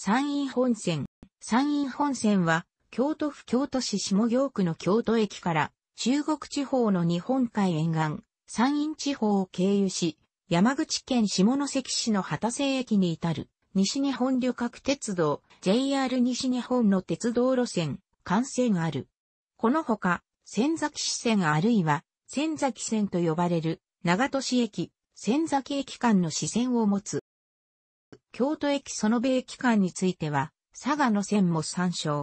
山陰本線。山陰本線は、京都府京都市下京区の京都駅から、中国地方の日本海沿岸、山陰地方を経由し、山口県下関市の畑瀬駅に至る、西日本旅客鉄道、JR 西日本の鉄道路線、幹線ある。このほか、仙崎市線あるいは、仙崎線と呼ばれる、長門市駅、仙崎駅間の支線を持つ、京都駅その駅間については、佐賀の線も参照。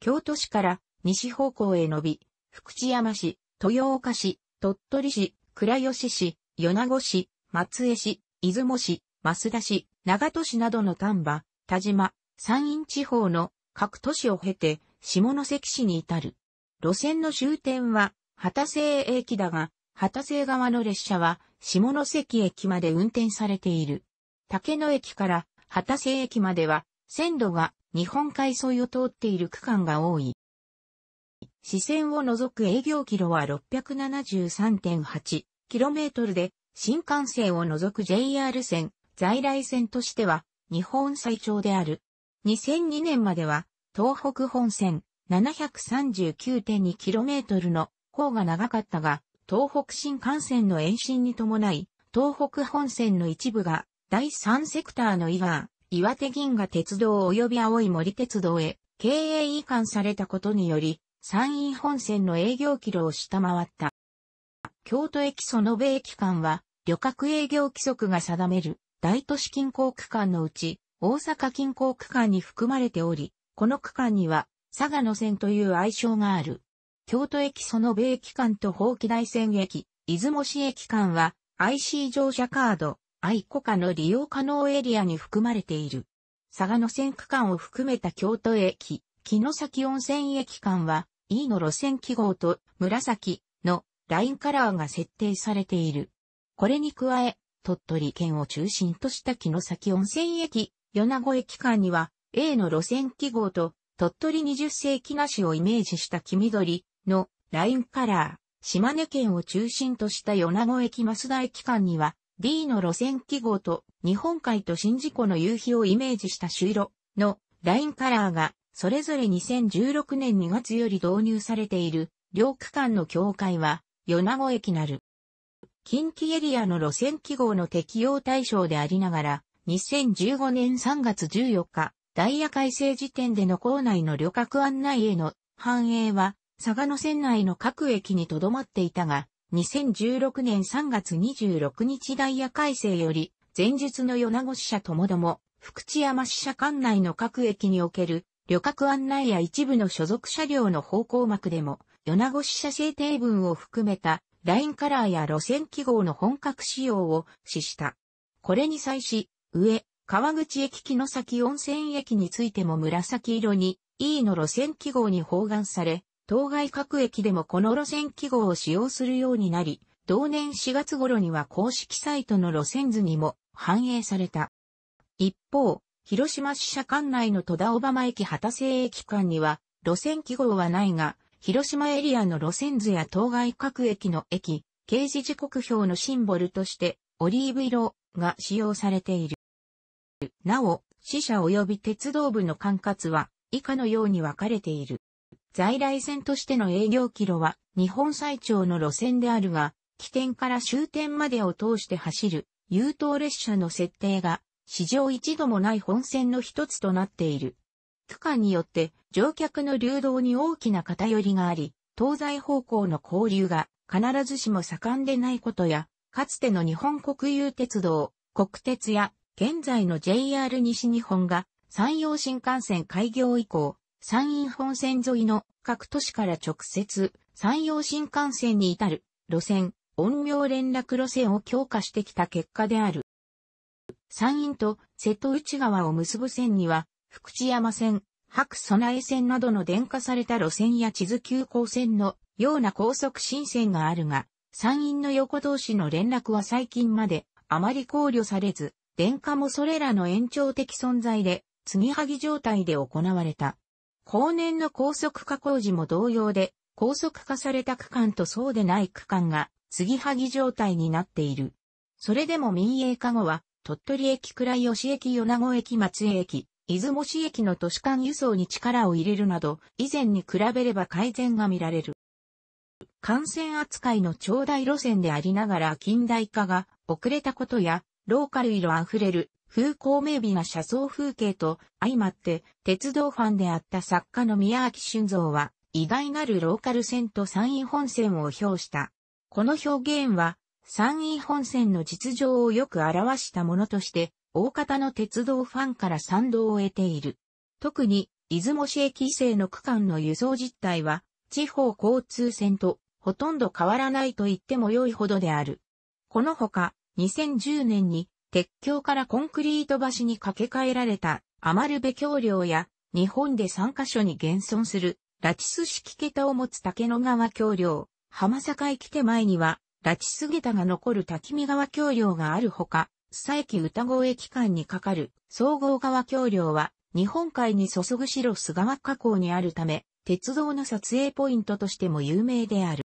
京都市から西方向へ伸び、福知山市、豊岡市、鳥取市、倉吉市、米子市、松江市、出雲市、増田市、長門市などの丹波、田島、山陰地方の各都市を経て、下関市に至る。路線の終点は、畑瀬駅だが、畑瀬側の列車は、下関駅まで運転されている。竹野駅から畑瀬駅までは、線路が日本海沿いを通っている区間が多い。支線を除く営業キロは 673.8km で、新幹線を除く JR 線、在来線としては日本最長である。2002年までは東北本線 739.2km の方が長かったが、東北新幹線の延伸に伴い、東北本線の一部が第3セクターの岩、岩手銀河鉄道及び青い森鉄道へ経営移管されたことにより、山陰本線の営業キロを下回った。京都駅園部駅間は、旅客営業規則が定める大都市近郊区間のうち、大阪近郊区間に含まれており、この区間には、佐賀の線という愛称がある。京都駅園部駅間と法基大線駅、出雲市駅間は、IC 乗車カード、愛子家の利用可能エリアに含まれている。佐賀の線区間を含めた京都駅、木崎温泉駅間は、E の路線記号と紫のラインカラーが設定されている。これに加え、鳥取県を中心とした木崎温泉駅、米子駅間には A の路線記号と鳥取20世紀しをイメージした黄緑のラインカラー、島根県を中心とした米子駅増田駅間には B の路線記号と日本海と新事故の夕日をイメージした朱色のラインカラーがそれぞれ2016年2月より導入されている両区間の境界は米子駅なる。近畿エリアの路線記号の適用対象でありながら2015年3月14日ダイヤ改正時点での構内の旅客案内への反映は佐賀の線内の各駅に留まっていたが、2016年3月26日ダイヤ改正より、前述の米子支社ともども、福知山支社管内の各駅における旅客案内や一部の所属車両の方向幕でも、米子支社制定分を含めたラインカラーや路線記号の本格使用を指した。これに際し、上、川口駅木の先温泉駅についても紫色に E の路線記号に包含され、当該各駅でもこの路線記号を使用するようになり、同年4月頃には公式サイトの路線図にも反映された。一方、広島支社管内の戸田小浜駅畑瀬駅間には路線記号はないが、広島エリアの路線図や当該各駅の駅、掲示時刻表のシンボルとしてオリーブ色が使用されている。なお、支社及び鉄道部の管轄は以下のように分かれている。在来線としての営業キロは日本最長の路線であるが、起点から終点までを通して走る優等列車の設定が史上一度もない本線の一つとなっている。区間によって乗客の流動に大きな偏りがあり、東西方向の交流が必ずしも盛んでないことや、かつての日本国有鉄道、国鉄や現在の JR 西日本が山陽新幹線開業以降、山陰本線沿いの各都市から直接山陽新幹線に至る路線、音明連絡路線を強化してきた結果である。山陰と瀬戸内川を結ぶ線には、福知山線、白備え線などの電化された路線や地図急行線のような高速新線があるが、山陰の横同士の連絡は最近まであまり考慮されず、電化もそれらの延長的存在で、継ぎはぎ状態で行われた。後年の高速化工事も同様で、高速化された区間とそうでない区間が、継ぎはぎ状態になっている。それでも民営化後は、鳥取駅倉吉駅米子駅松江駅、出雲市駅の都市間輸送に力を入れるなど、以前に比べれば改善が見られる。幹線扱いの長大路線でありながら近代化が遅れたことや、ローカル色あふれる風光明媚な車窓風景と相まって、鉄道ファンであった作家の宮脇俊造は、偉大なるローカル線と山陰本線を表した。この表現は、山陰本線の実情をよく表したものとして、大方の鉄道ファンから賛同を得ている。特に、出雲市駅西の区間の輸送実態は、地方交通線とほとんど変わらないと言っても良いほどである。このほか、2010年に鉄橋からコンクリート橋に架け替えられたアマルベ橋梁や日本で3カ所に現存するラチス式桁を持つ竹野川橋梁、浜坂駅手前にはラチス桁が残る滝見川橋梁があるほか、佐駅歌声機関に架かる総合川橋梁は日本海に注ぐ白須川河口にあるため、鉄道の撮影ポイントとしても有名である。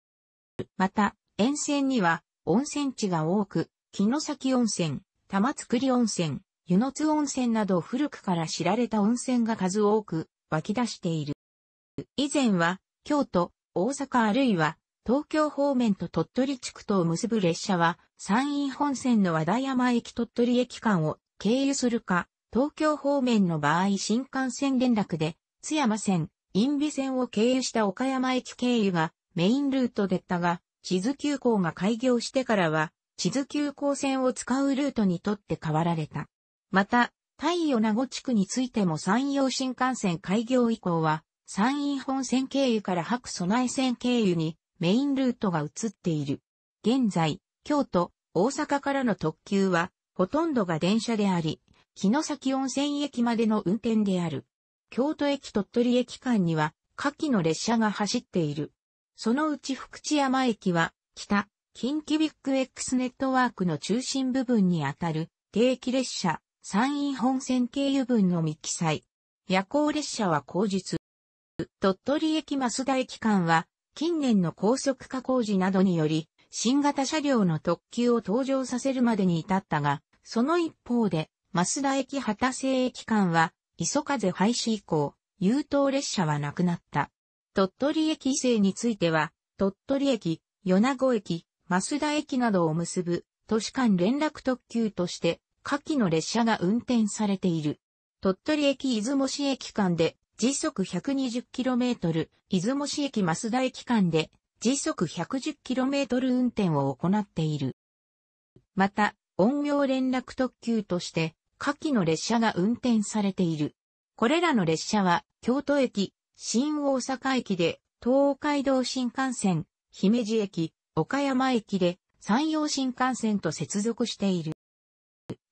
また、沿線には温泉地が多く、木の先温泉、玉造温泉、湯の津温泉など古くから知られた温泉が数多く湧き出している。以前は京都、大阪あるいは東京方面と鳥取地区とを結ぶ列車は山陰本線の和田山駅鳥取駅間を経由するか、東京方面の場合新幹線連絡で津山線、陰美線を経由した岡山駅経由がメインルートでったが、地図急行が開業してからは地図急行線を使うルートにとって変わられた。また、太陽名護地区についても山陽新幹線開業以降は、山陰本線経由から白備え線経由にメインルートが移っている。現在、京都、大阪からの特急は、ほとんどが電車であり、木の先温泉駅までの運転である。京都駅鳥取駅間には、下記の列車が走っている。そのうち福知山駅は、北、近畿ビッグ X ネットワークの中心部分にあたる定期列車、山陰本線経由分の未記載。夜行列車は後日。鳥取駅増田駅間は、近年の高速化工事などにより、新型車両の特急を登場させるまでに至ったが、その一方で、増田駅畑瀬駅間は、磯風廃止以降、優等列車はなくなった。鳥取駅以西については、鳥取駅、米子駅、増田駅などを結ぶ都市間連絡特急として下記の列車が運転されている。鳥取駅出雲市駅間で時速 120km、出雲市駅増田駅間で時速 110km 運転を行っている。また、音業連絡特急として下記の列車が運転されている。これらの列車は京都駅、新大阪駅で東海道新幹線、姫路駅、岡山駅で山陽新幹線と接続している。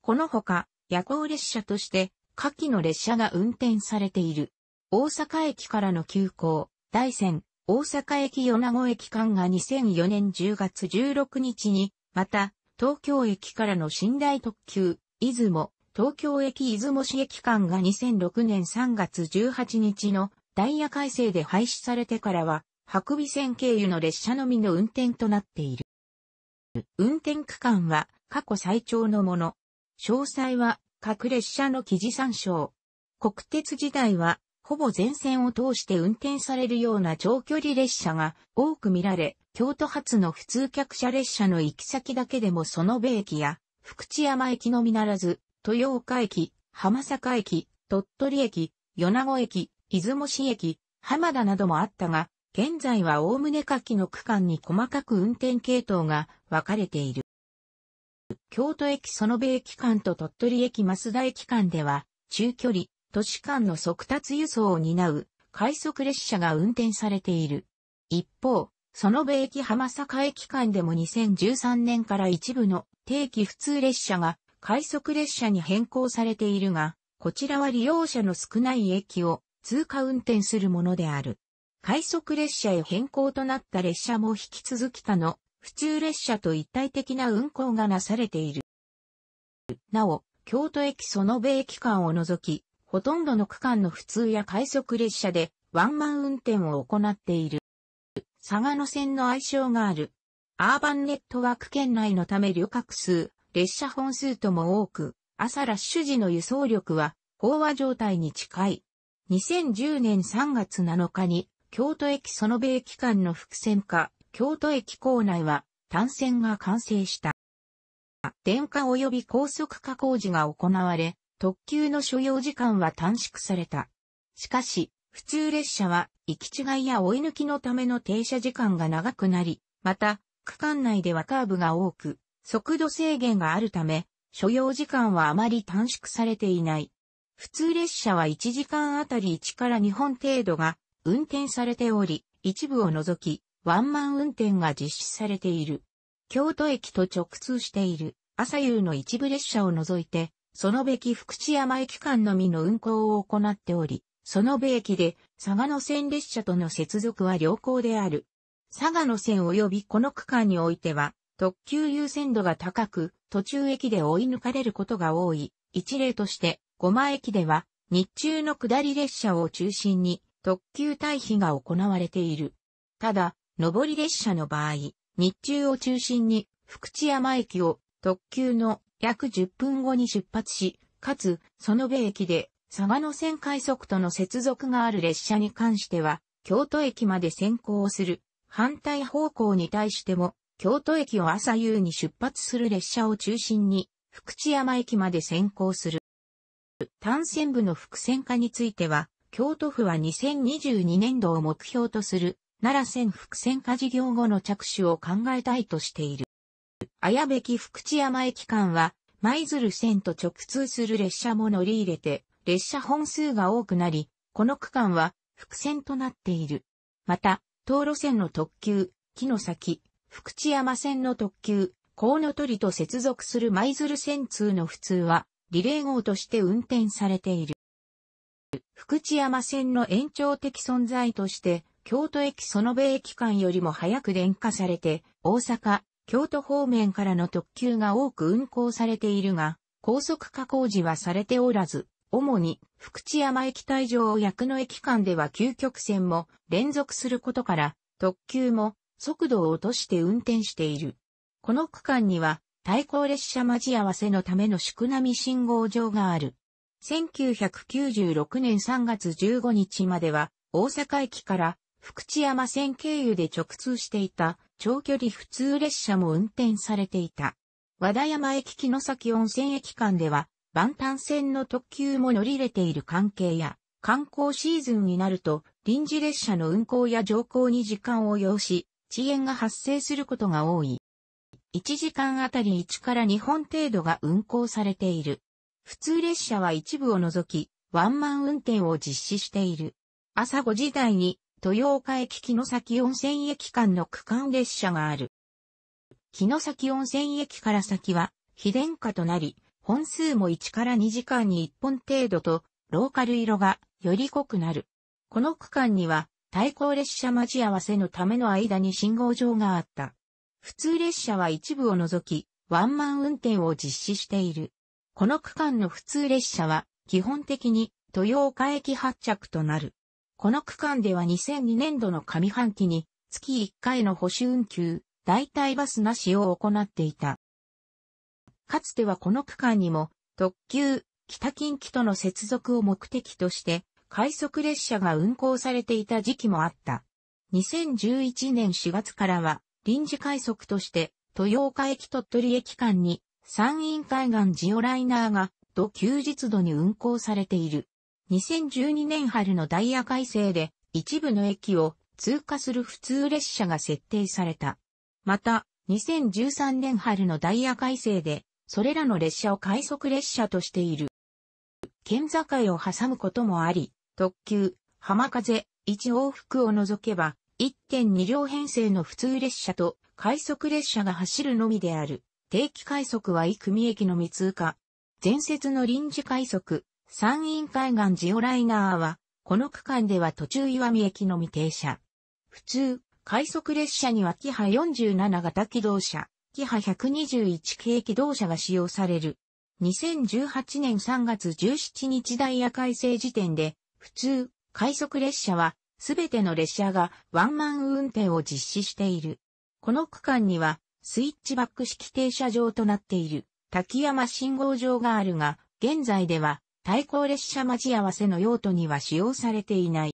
このほか、夜行列車として、下記の列車が運転されている。大阪駅からの急行、大山、大阪駅米子駅間が2004年10月16日に、また、東京駅からの寝台特急、出雲、東京駅出雲市駅間が2006年3月18日のダイヤ改正で廃止されてからは、白尾線経由の列車のみの運転となっている。運転区間は過去最長のもの。詳細は各列車の記事参照。国鉄時代はほぼ全線を通して運転されるような長距離列車が多く見られ、京都発の普通客車列車の行き先だけでもその米駅や福知山駅のみならず、豊岡駅、浜坂駅、鳥取駅、米子駅、出雲市駅、浜田などもあったが、現在はおおむね下記の区間に細かく運転系統が分かれている。京都駅園部駅間と鳥取駅増田駅間では、中距離、都市間の速達輸送を担う快速列車が運転されている。一方、園部駅浜坂駅間でも2013年から一部の定期普通列車が快速列車に変更されているが、こちらは利用者の少ない駅を通過運転するものである。快速列車へ変更となった列車も引き続き他の普通列車と一体的な運行がなされている。なお、京都駅その米駅間を除き、ほとんどの区間の普通や快速列車でワンマン運転を行っている。佐賀野線の愛称がある。アーバンネットワーク圏内のため旅客数、列車本数とも多く、朝ラッシュ時の輸送力は飽和状態に近い。2010年3月7日に京都駅その米間の伏線化、京都駅構内は単線が完成した。電化及び高速化工事が行われ、特急の所要時間は短縮された。しかし、普通列車は行き違いや追い抜きのための停車時間が長くなり、また、区間内ではカーブが多く、速度制限があるため、所要時間はあまり短縮されていない。普通列車は1時間あたり1から2本程度が運転されており、一部を除き、ワンマン運転が実施されている。京都駅と直通している、朝夕の一部列車を除いて、そのべき福知山駅間のみの運行を行っており、そのべ駅で、佐賀の線列車との接続は良好である。佐賀の線及びこの区間においては、特急優先度が高く、途中駅で追い抜かれることが多い。一例として、五間駅では、日中の下り列車を中心に、特急退避が行われている。ただ、上り列車の場合、日中を中心に福知山駅を特急の約10分後に出発し、かつ、その部駅で佐賀の線快速との接続がある列車に関しては、京都駅まで先行する。反対方向に対しても、京都駅を朝夕に出発する列車を中心に、福知山駅まで先行する。単線部の伏線化については、京都府は2022年度を目標とする、奈良線伏線化事業後の着手を考えたいとしている。綾部木福知山駅間は、舞鶴線と直通する列車も乗り入れて、列車本数が多くなり、この区間は伏線となっている。また、東路線の特急、木の先、福知山線の特急、河野鳥と接続する舞鶴線通の普通は、リレー号として運転されている。福知山線の延長的存在として、京都駅園部駅間よりも早く電化されて、大阪、京都方面からの特急が多く運行されているが、高速化工事はされておらず、主に福知山駅退場を役の駅間では究極線も連続することから、特急も速度を落として運転している。この区間には、対向列車待ち合わせのための宿波信号場がある。1996年3月15日までは、大阪駅から福知山線経由で直通していた長距離普通列車も運転されていた。和田山駅木崎温泉駅間では、万端線の特急も乗り入れている関係や、観光シーズンになると、臨時列車の運行や乗降に時間を要し、遅延が発生することが多い。1時間あたり1から2本程度が運行されている。普通列車は一部を除き、ワンマン運転を実施している。朝5時台に、豊岡駅木の先温泉駅間の区間列車がある。木の先温泉駅から先は、非電化となり、本数も1から2時間に1本程度と、ローカル色がより濃くなる。この区間には、対向列車待ち合わせのための間に信号場があった。普通列車は一部を除き、ワンマン運転を実施している。この区間の普通列車は、基本的に豊岡駅発着となる。この区間では2002年度の上半期に、月1回の補修運休、代替バスなしを行っていた。かつてはこの区間にも、特急、北近畿との接続を目的として、快速列車が運行されていた時期もあった。2011年4月からは、臨時快速として、豊岡駅鳥取駅間に山陰海岸ジオライナーが土休日度に運行されている。2012年春のダイヤ改正で一部の駅を通過する普通列車が設定された。また、2013年春のダイヤ改正で、それらの列車を快速列車としている。県境を挟むこともあり、特急、浜風、1往復を除けば、1.2両編成の普通列車と快速列車が走るのみである。定期快速は井組駅のみ通過。前節の臨時快速、山陰海岸ジオライナーは、この区間では途中岩見駅のみ停車。普通、快速列車にはキハ47型機動車、キハ121系機動車が使用される。2018年3月17日ダイヤ改正時点で、普通、快速列車は、すべての列車がワンマン運転を実施している。この区間には、スイッチバック式停車場となっている滝山信号場があるが、現在では対向列車待ち合わせの用途には使用されていない。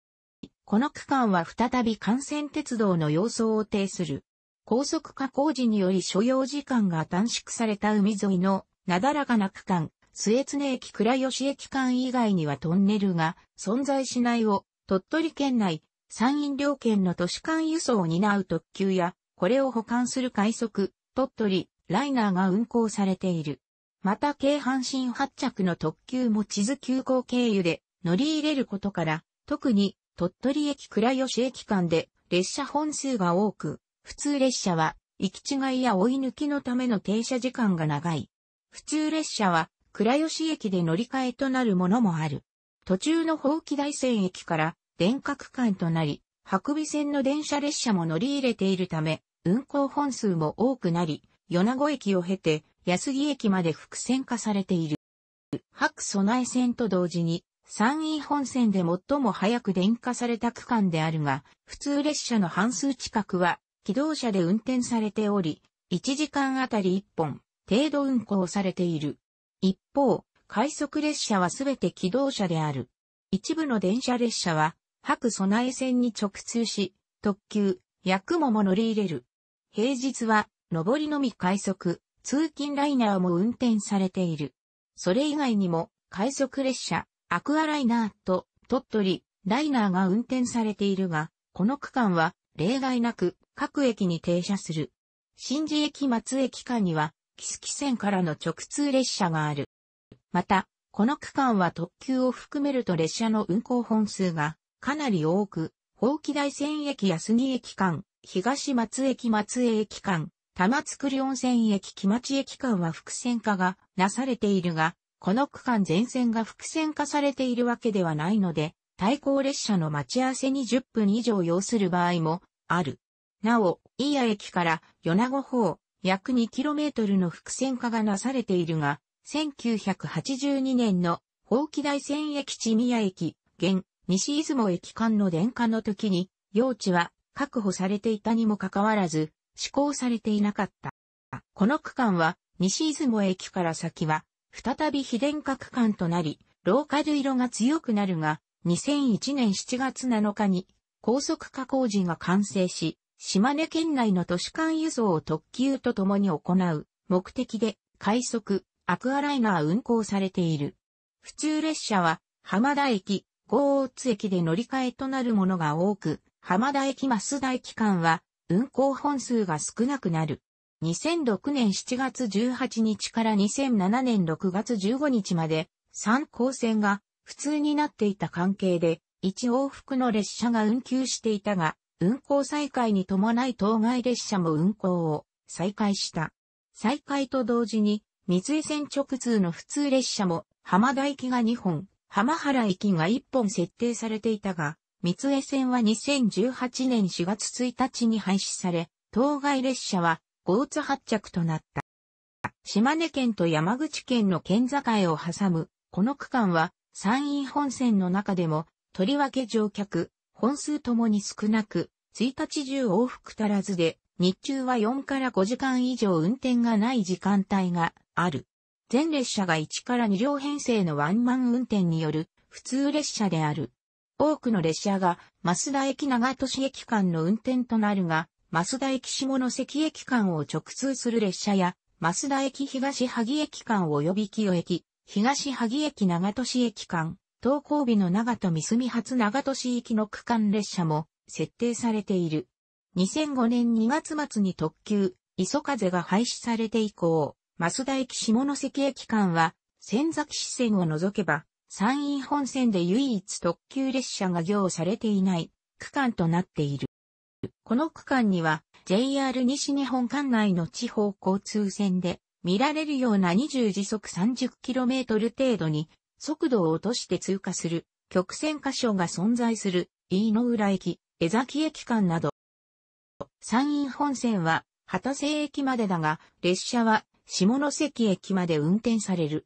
この区間は再び幹線鉄道の様相を呈する。高速化工事により所要時間が短縮された海沿いのなだらかな区間、末常駅倉吉駅間以外にはトンネルが存在しないを、鳥取県内、山陰両県の都市間輸送を担う特急やこれを保管する快速、鳥取、ライナーが運行されている。また京阪神発着の特急も地図急行経由で乗り入れることから、特に鳥取駅倉吉駅間で列車本数が多く、普通列車は行き違いや追い抜きのための停車時間が長い。普通列車は倉吉駅で乗り換えとなるものもある。途中の放棄大線駅から電化区間となり、白尾線の電車列車も乗り入れているため、運行本数も多くなり、米子駅を経て安木駅まで伏線化されている。白備え線と同時に、山陰本線で最も早く電化された区間であるが、普通列車の半数近くは、機動車で運転されており、1時間あたり1本、程度運行されている。一方、快速列車はすべて機動車である。一部の電車列車は、白備え線に直通し、特急、薬くも乗り入れる。平日は、上りのみ快速、通勤ライナーも運転されている。それ以外にも、快速列車、アクアライナーと、鳥取、ライナーが運転されているが、この区間は、例外なく、各駅に停車する。新寺駅松駅間には、スキ線からの直通列車がある。また、この区間は特急を含めると列車の運行本数がかなり多く、放期台線駅や杉駅間、東松駅松江駅間、玉造温泉駅木町駅間は複線化がなされているが、この区間全線が複線化されているわけではないので、対向列車の待ち合わせに10分以上要する場合もある。なお、飯屋駅から米子方、約 2km の複線化がなされているが、1982年の法期大線駅地宮駅、現西出雲駅間の電化の時に、用地は確保されていたにもかかわらず、施行されていなかった。この区間は、西出雲駅から先は、再び非電化区間となり、ローカル色が強くなるが、2001年7月7日に、高速化工事が完成し、島根県内の都市間輸送を特急と共に行う目的で快速アクアライナー運行されている。普通列車は浜田駅、豪津駅で乗り換えとなるものが多く、浜田駅増田駅間は運行本数が少なくなる。2006年7月18日から2007年6月15日まで3高線が普通になっていた関係で1往復の列車が運休していたが運行再開に伴い当該列車も運行を再開した。再開と同時に三井線直通の普通列車も浜田駅が2本、浜原駅が1本設定されていたが、三重線は2018年4月1日に廃止され、当該列車は合津発着となった。島根県と山口県の県境を挟む、この区間は山陰本線の中でも、とりわけ乗客、本数ともに少なく、1日中往復足らずで、日中は4から5時間以上運転がない時間帯がある。全列車が1から2両編成のワンマン運転による普通列車である。多くの列車が、増田駅長都市駅間の運転となるが、増田駅下関駅間を直通する列車や、増田駅東萩駅間及び清駅、東萩駅長都市駅間、東高尾の長戸三住発長都市行きの区間列車も設定されている。2005年2月末に特急、磯風が廃止されて以降、増田駅下関駅間は、仙崎支線を除けば、山陰本線で唯一特急列車が行されていない区間となっている。この区間には JR 西日本管内の地方交通線で見られるような20時速 30km 程度に速度を落として通過する曲線箇所が存在する飯野浦駅、江崎駅間など。山陰本線は、畑瀬駅までだが、列車は下関駅まで運転される。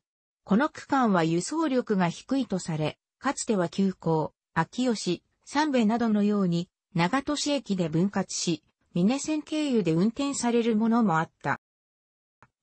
この区間は輸送力が低いとされ、かつては急行、秋吉、三部などのように、長門市駅で分割し、峰線経由で運転されるものもあった。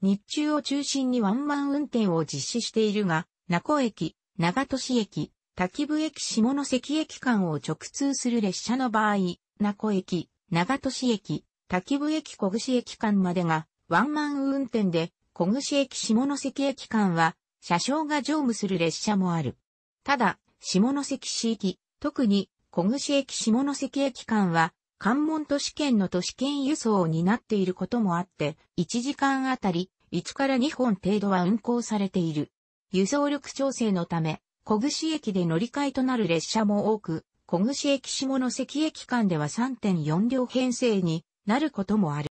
日中を中心にワンマン運転を実施しているが、名古駅、長門市駅、滝部駅下関駅間を直通する列車の場合、名古駅、長門市駅、滝部駅小串駅間までがワンマン運転で、小串駅下関駅間は車掌が乗務する列車もある。ただ、下関市域、特に小串駅下関駅間は、関門都市圏の都市圏輸送を担っていることもあって、1時間あたり1から2本程度は運行されている。輸送力調整のため、小串駅で乗り換えとなる列車も多く、小串駅下関駅間では3.4両編成になることもある。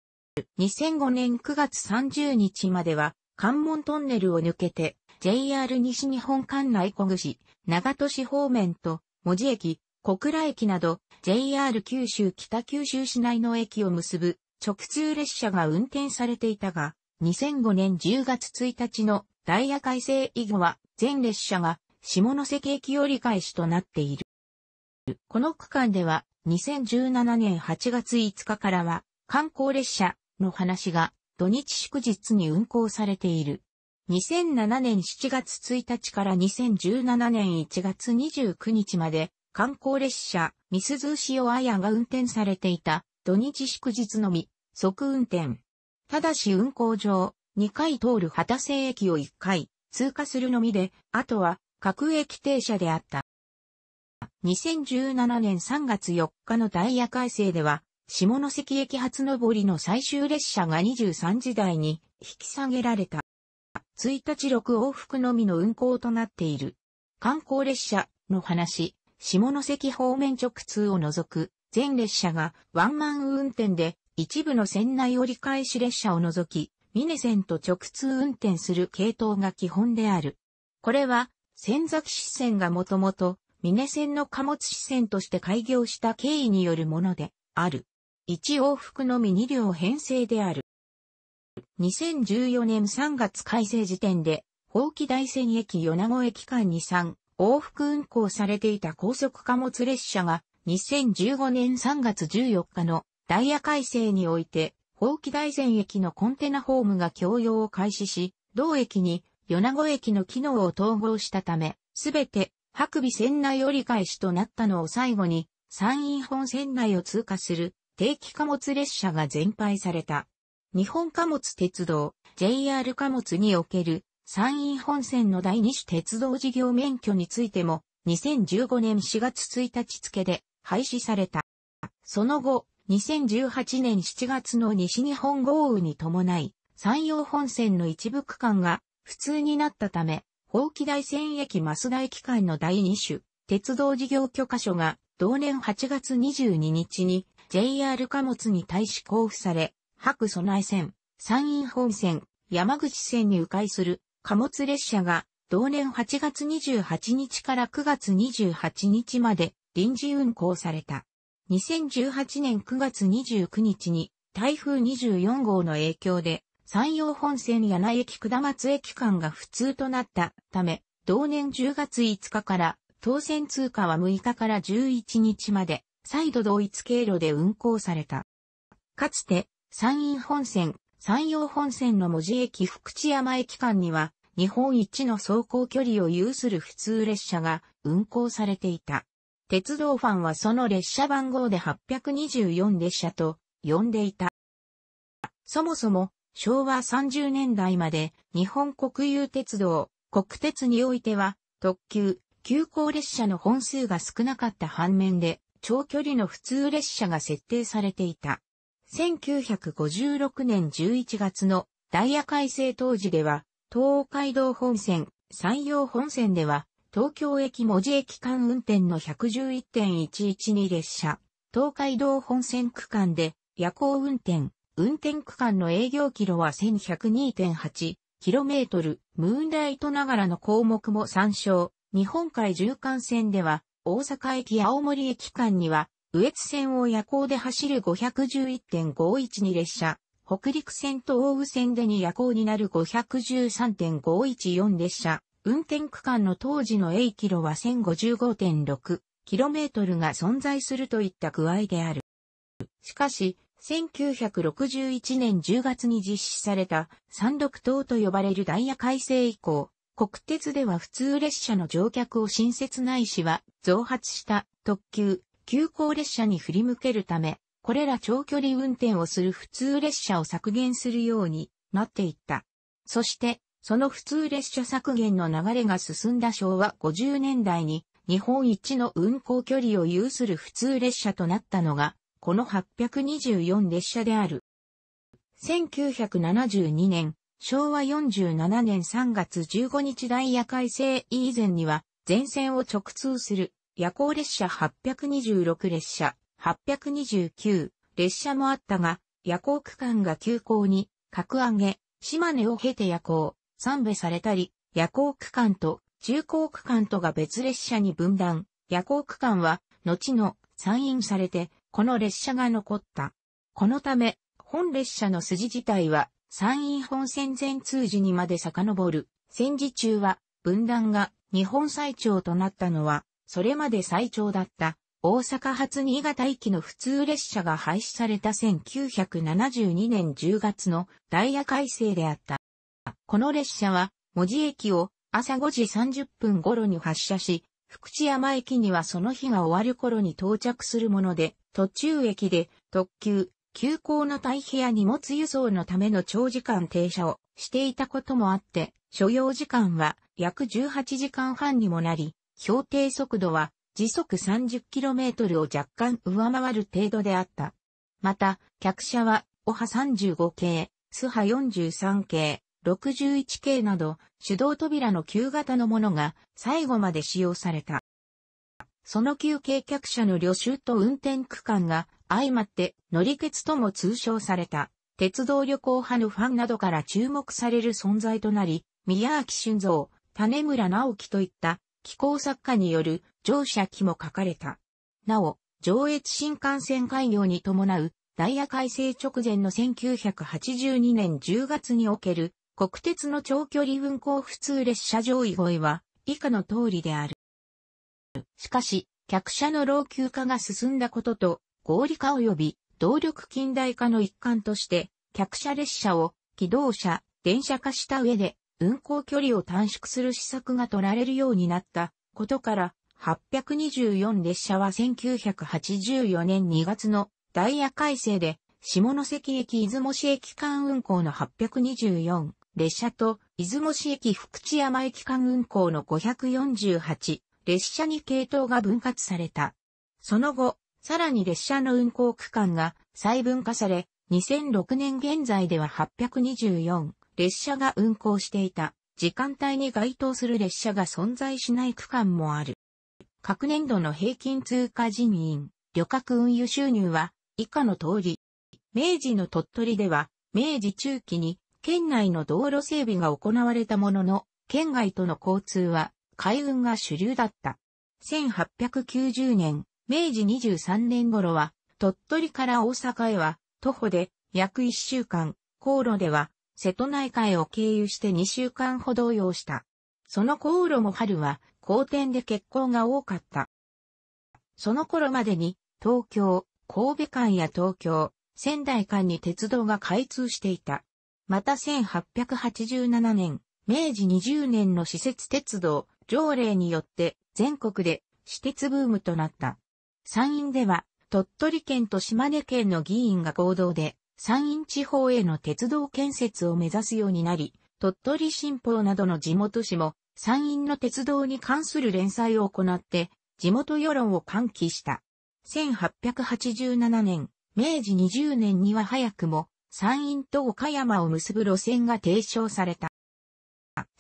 2005年9月30日までは関門トンネルを抜けて JR 西日本管内小串、長戸市方面と、文字駅、小倉駅など、JR 九州北九州市内の駅を結ぶ直通列車が運転されていたが、2005年10月1日のダイヤ改正以後は全列車が下関駅折り返しとなっている。この区間では2017年8月5日からは観光列車の話が土日祝日に運行されている。2007年7月1日から2017年1月29日まで、観光列車、ミスズーシオアヤが運転されていた、土日祝日のみ、即運転。ただし運行上、2回通る畑瀬駅を1回、通過するのみで、あとは、各駅停車であった。2017年3月4日のダイヤ改正では、下関駅初上りの最終列車が23時台に引き下げられた。1日6往復のみの運行となっている。観光列車の話、下関方面直通を除く、全列車がワンマン運転で、一部の船内折り返し列車を除き、ミネ線と直通運転する系統が基本である。これは、仙崎支線がもともと、ミネ線の貨物支線として開業した経緯によるもので、ある。1往復のみ2両編成である。2014年3月改正時点で、法規大仙駅米子駅間に3往復運行されていた高速貨物列車が2015年3月14日のダイヤ改正において、法規大仙駅のコンテナホームが共用を開始し、同駅に米子駅の機能を統合したため、すべて白尾船内折り返しとなったのを最後に、山陰本線内を通過する定期貨物列車が全廃された。日本貨物鉄道、JR 貨物における山陰本線の第二種鉄道事業免許についても、2015年4月1日付で廃止された。その後、2018年7月の西日本豪雨に伴い、山陽本線の一部区間が普通になったため、法期大線駅増田駅間の第2種、鉄道事業許可書が同年8月22日に JR 貨物に対し交付され、白蘇内線、山陰本線、山口線に迂回する貨物列車が同年8月28日から9月28日まで臨時運行された。2018年9月29日に台風24号の影響で山陽本線柳井駅下松駅間が不通となったため、同年10月5日から当選通過は6日から11日まで再度同一経路で運行された。かつて山陰本線、山陽本線の文字駅福知山駅間には、日本一の走行距離を有する普通列車が運行されていた。鉄道ファンはその列車番号で824列車と呼んでいた。そもそも昭和30年代まで日本国有鉄道、国鉄においては特急、急行列車の本数が少なかった反面で長距離の普通列車が設定されていた。1956年11月のダイヤ改正当時では、東海道本線、山陽本線では、東京駅文字駅間運転の111.112列車、東海道本線区間で夜行運転、運転区間の営業キロは 1102.8km、ムーンライトながらの項目も参照、日本海縦貫線では、大阪駅青森駅間には、羽越線を夜行で走る511.512列車、北陸線と大宇線でに夜行になる513.514列車、運転区間の当時の A キロは1 0 5 5 6トルが存在するといった具合である。しかし、1961年10月に実施された三陸島と呼ばれるダイヤ改正以降、国鉄では普通列車の乗客を新設ないしは増発した特急急行列車に振り向けるため、これら長距離運転をする普通列車を削減するようになっていった。そして、その普通列車削減の流れが進んだ昭和50年代に、日本一の運行距離を有する普通列車となったのが、この824列車である。1972年、昭和47年3月15日ダイヤ改正以前には、全線を直通する夜行列車826列車、829列車もあったが、夜行区間が急行に、格上げ、島根を経て夜行、三部されたり、夜行区間と中行区間とが別列車に分断、夜行区間は、後の参院されて、この列車が残った。このため、本列車の筋自体は、参院本線前通時にまで遡る。戦時中は、分断が日本最長となったのは、それまで最長だった大阪発新潟行きの普通列車が廃止された1972年10月のダイヤ改正であった。この列車は、文字駅を朝5時30分頃に発車し、福知山駅にはその日が終わる頃に到着するもので、途中駅で特急、急行の対比や荷物輸送のための長時間停車をしていたこともあって、所要時間は約18時間半にもなり、標定速度は時速 30km を若干上回る程度であった。また、客車は、オハ35系、スハ43系、61系など、手動扉の旧型のものが最後まで使用された。その旧系客車の旅収と運転区間が相まって乗り鉄とも通称された鉄道旅行派のファンなどから注目される存在となり、宮脇俊造、種村直樹といった気候作家による乗車記も書かれた。なお、上越新幹線開業に伴うダイヤ改正直前の1982年10月における国鉄の長距離運行普通列車上位越えは以下の通りである。しかし、客車の老朽化が進んだことと合理化及び動力近代化の一環として客車列車を機動車、電車化した上で運行距離を短縮する施策が取られるようになったことから、824列車は1984年2月のダイヤ改正で、下関駅出雲市駅間運行の824列車と、出雲市駅福知山駅間運行の548列車に系統が分割された。その後、さらに列車の運行区間が細分化され、2006年現在では824列車が運行していた時間帯に該当する列車が存在しない区間もある。各年度の平均通過人員、旅客運輸収入は以下の通り。明治の鳥取では明治中期に県内の道路整備が行われたものの、県外との交通は海運が主流だった。1890年、明治23年頃は鳥取から大阪へは徒歩で約1週間、航路では瀬戸内海を経由して2週間ほど要した。その航路も春は、好天で欠航が多かった。その頃までに、東京、神戸間や東京、仙台間に鉄道が開通していた。また1887年、明治20年の施設鉄道、条例によって全国で私鉄ブームとなった。山陰では鳥取県と島根県の議員が合同で山陰地方への鉄道建設を目指すようになり、鳥取新報などの地元紙も山陰の鉄道に関する連載を行って、地元世論を喚起した。1887年、明治20年には早くも、山陰と岡山を結ぶ路線が提唱された。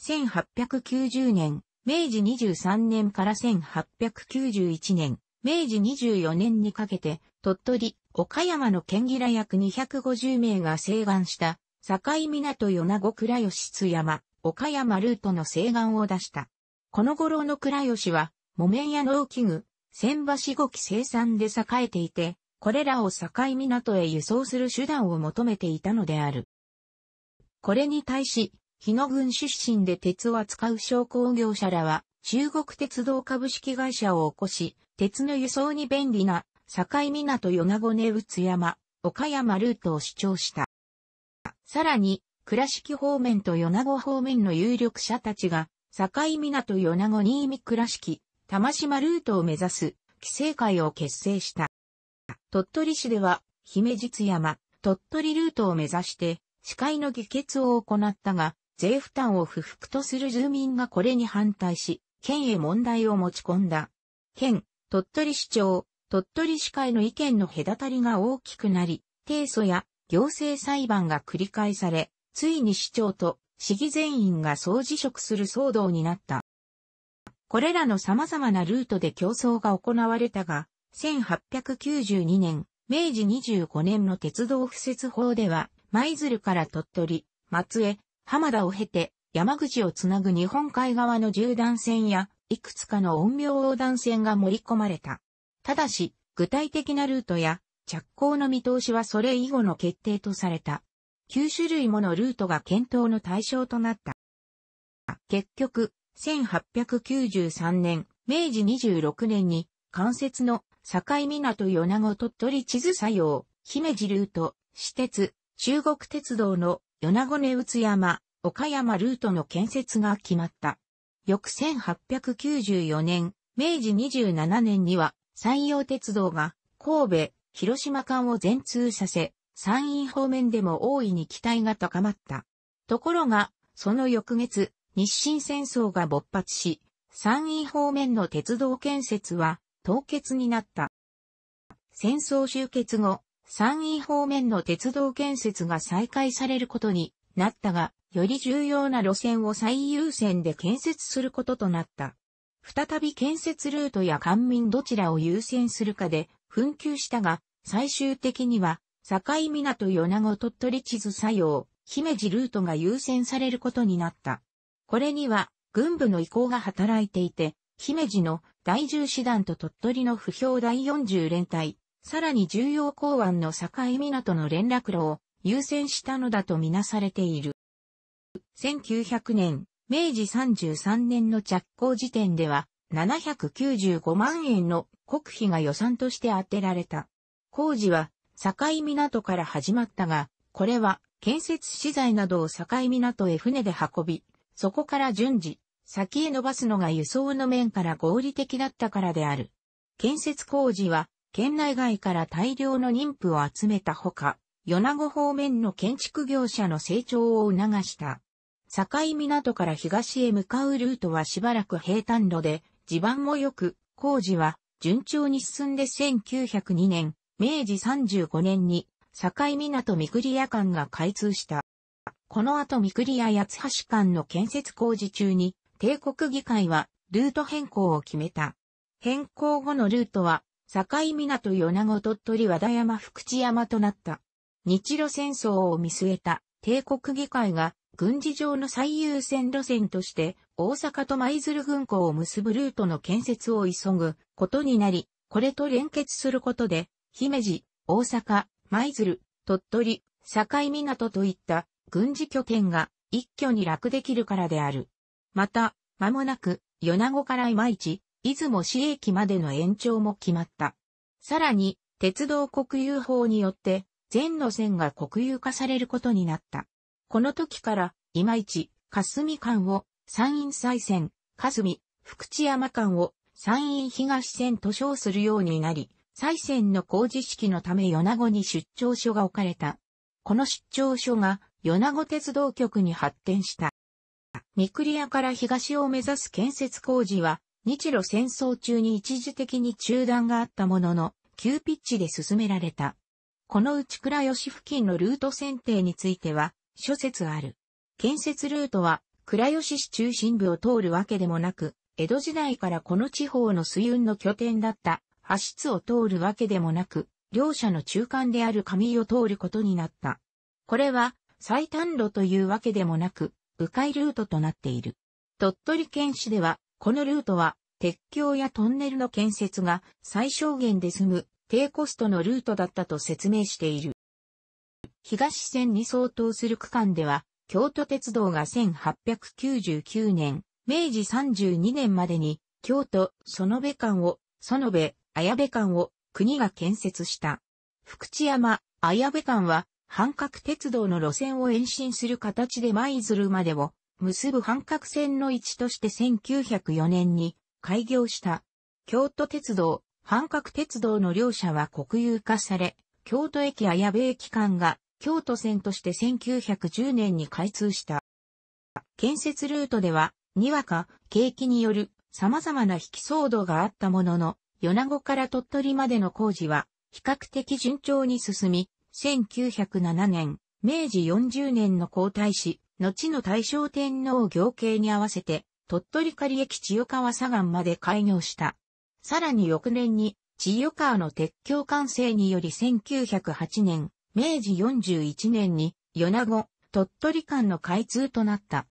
1890年、明治23年から1891年、明治24年にかけて、鳥取、岡山の県議ら約250名が請願した、境港米子倉吉津山、岡山ルートの請願を出した。この頃の倉吉は、木綿の農機具、千橋五ごき生産で栄えていて、これらを境港へ輸送する手段を求めていたのである。これに対し、日野郡出身で鉄を扱う商工業者らは、中国鉄道株式会社を起こし、鉄の輸送に便利な境港那子根宇津山、岡山ルートを主張した。さらに、倉敷方面と与那子方面の有力者たちが、境港与那子新見倉敷、玉島ルートを目指す、規制会を結成した。鳥取市では、姫実山、鳥取ルートを目指して、司会の議決を行ったが、税負担を不服とする住民がこれに反対し、県へ問題を持ち込んだ。県、鳥取市長、鳥取市会の意見の隔たりが大きくなり、提訴や行政裁判が繰り返され、ついに市長と市議全員が総辞職する騒動になった。これらの様々なルートで競争が行われたが、1892年、明治25年の鉄道敷設法では、舞鶴から鳥取、松江、浜田を経て、山口をつなぐ日本海側の縦断線や、いくつかの音苗横断線が盛り込まれた。ただし、具体的なルートや着工の見通しはそれ以後の決定とされた。9種類ものルートが検討の対象となった。結局、1893年、明治26年に、関節の境港米子鳥取地図作用、姫路ルート、私鉄、中国鉄道の米子根内山、岡山ルートの建設が決まった。翌1894年、明治27年には山陽鉄道が神戸、広島間を全通させ、山陰方面でも大いに期待が高まった。ところが、その翌月、日清戦争が勃発し、山陰方面の鉄道建設は凍結になった。戦争終結後、山陰方面の鉄道建設が再開されることになったが、より重要な路線を最優先で建設することとなった。再び建設ルートや官民どちらを優先するかで紛糾したが、最終的には、境港米子鳥取地図作用、姫路ルートが優先されることになった。これには、軍部の意向が働いていて、姫路の第10師団と鳥取の不評第40連隊、さらに重要港湾の境港の連絡路を優先したのだとみなされている。1900年、明治33年の着工時点では、795万円の国費が予算として当てられた。工事は、境港から始まったが、これは建設資材などを境港へ船で運び、そこから順次、先へ伸ばすのが輸送の面から合理的だったからである。建設工事は、県内外から大量の妊婦を集めたほか、米子方面の建築業者の成長を促した。境港から東へ向かうルートはしばらく平坦路で、地盤も良く、工事は順調に進んで1902年、明治35年に境港三栗屋間が開通した。この後三栗屋八橋間の建設工事中に、帝国議会はルート変更を決めた。変更後のルートは、境港米子鳥取和田山福知山となった。日露戦争を見据えた帝国議会が軍事上の最優先路線として大阪と舞鶴軍港を結ぶルートの建設を急ぐことになり、これと連結することで、姫路、大阪、舞鶴、鳥取、境港といった軍事拠点が一挙に楽できるからである。また、間もなく、米子から今市、出雲市駅までの延長も決まった。さらに、鉄道国有法によって、全の線が国有化されることになった。この時から、いまいち、霞間を山陰再線、霞、福知山間を山陰東線と称するようになり、再線の工事式のため米子に出張所が置かれた。この出張所が米子鉄道局に発展した。三栗屋から東を目指す建設工事は、日露戦争中に一時的に中断があったものの、急ピッチで進められた。このうち倉吉付近のルート選定については、諸説ある。建設ルートは、倉吉市中心部を通るわけでもなく、江戸時代からこの地方の水運の拠点だった、派出を通るわけでもなく、両者の中間である上を通ることになった。これは、最短路というわけでもなく、迂回ルートとなっている。鳥取県市では、このルートは、鉄橋やトンネルの建設が最小限で済む低コストのルートだったと説明している。東線に相当する区間では、京都鉄道が1899年、明治32年までに、京都、園部間を、園部、綾部間を、国が建設した。福知山、綾部間は、半角鉄道の路線を延伸する形で舞鶴までを結ぶ半角線の位置として1904年に開業した。京都鉄道、半角鉄道の両社は国有化され、京都駅や矢部駅間が京都線として1910年に開通した。建設ルートでは、にわか、景気による様々な引き騒動があったものの、米子から鳥取までの工事は比較的順調に進み、1907年、明治40年の皇太子、後の大正天皇行慶に合わせて、鳥取仮駅千代川左岸まで開業した。さらに翌年に、千代川の鉄橋完成により1908年、明治41年に、米子、鳥取間の開通となった。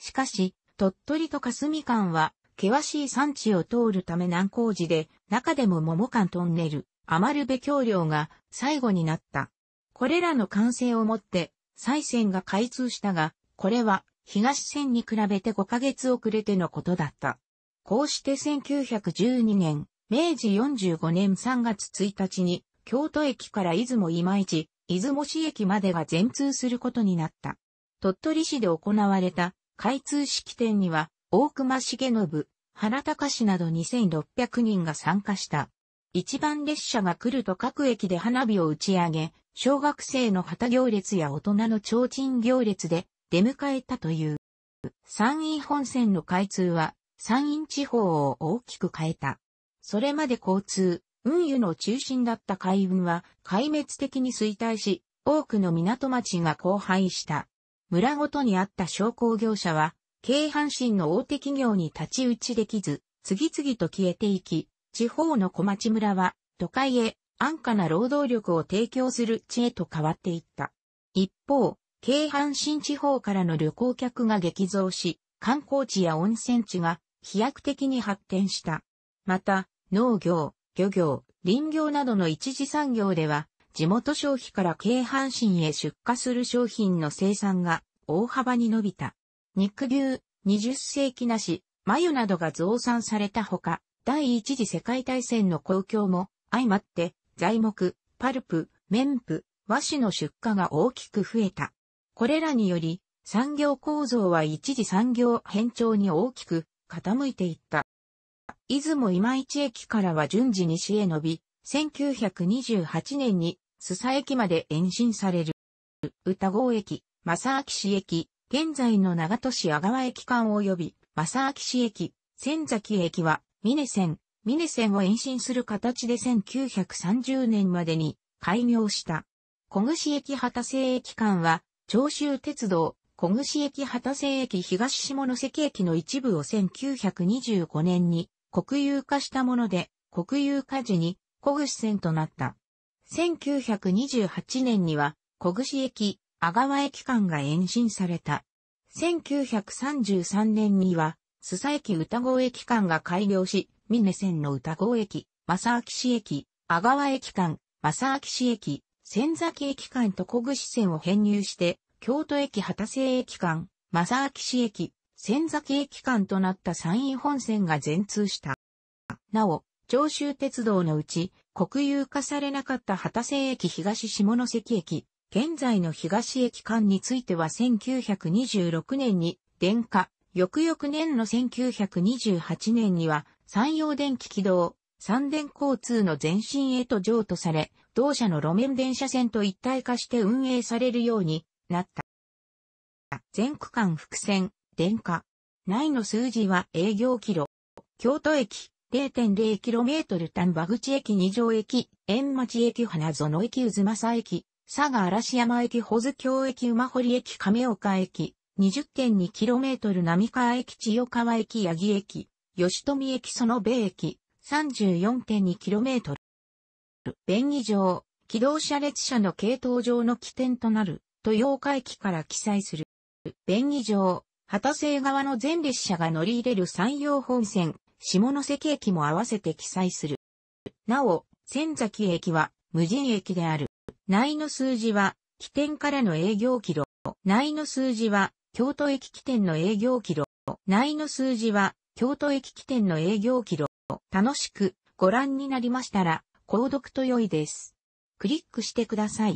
しかし、鳥取と霞間は、険しい山地を通るため難工事で、中でも桃間トンネル、余部橋梁が最後になった。これらの完成をもって、再線が開通したが、これは東線に比べて5ヶ月遅れてのことだった。こうして1912年、明治45年3月1日に、京都駅から出雲今市、出雲市駅までが全通することになった。鳥取市で行われた開通式典には、大隈重信、原隆など2600人が参加した。一番列車が来ると各駅で花火を打ち上げ、小学生の旗行列や大人の提灯行列で出迎えたという。山陰本線の開通は山陰地方を大きく変えた。それまで交通、運輸の中心だった海運は壊滅的に衰退し、多くの港町が荒廃した。村ごとにあった商工業者は、京阪神の大手企業に立ち打ちできず、次々と消えていき、地方の小町村は、都会へ安価な労働力を提供する地へと変わっていった。一方、京阪神地方からの旅行客が激増し、観光地や温泉地が飛躍的に発展した。また、農業、漁業、林業などの一次産業では、地元消費から京阪神へ出荷する商品の生産が大幅に伸びた。肉牛、20世紀なし、眉などが増産されたほか、第一次世界大戦の公共も相まって、材木、パルプ、綿布、和紙の出荷が大きく増えた。これらにより、産業構造は一次産業変調に大きく傾いていった。出雲今市駅からは順次西へ伸び、1928年に須佐駅まで延伸される。歌郷駅、正明市駅、現在の長戸市阿川駅間及び、正明市駅、仙崎駅は、峰線、峰線を延伸する形で1930年までに開業した。小串駅畑瀬駅間は、長州鉄道、小串駅畑瀬駅東下関駅の一部を1925年に国有化したもので、国有化時に小串線となった。1928年には小串駅、阿川駅間が延伸された。1933年には、須佐駅歌子駅間が開業し、峰線の歌子駅、正明市駅、阿川駅間、正明市駅、仙崎駅間と小串線を編入して、京都駅畑瀬駅間、正明市駅、仙崎駅間となった山陰本線が全通した。なお、長州鉄道のうち、国有化されなかった畑瀬駅東下関駅、現在の東駅間については1926年に電化、翌々年の1928年には山陽電気軌道、三電交通の前身へと譲渡され、同社の路面電車線と一体化して運営されるようになった。全区間伏線、電化。内の数字は営業キロ。京都駅 0.0km 丹波口駅二条駅、円町駅花園駅渦政駅、佐賀嵐山駅保津京駅馬堀駅亀岡駅、20.2km 並川駅千代川駅八木駅、吉富駅園部駅、34.2km。便宜上、機動車列車の系統上の起点となると要会記から記載する。便宜上、旗瀬側の全列車が乗り入れる山陽本線、下関駅も合わせて記載する。なお、仙崎駅は無人駅である。内の数字は、起点からの営業キロ。内の数字は、京都駅起点の営業キロ。内の数字は、京都駅起点の営業キロ。楽しくご覧になりましたら、購読と良いです。クリックしてください。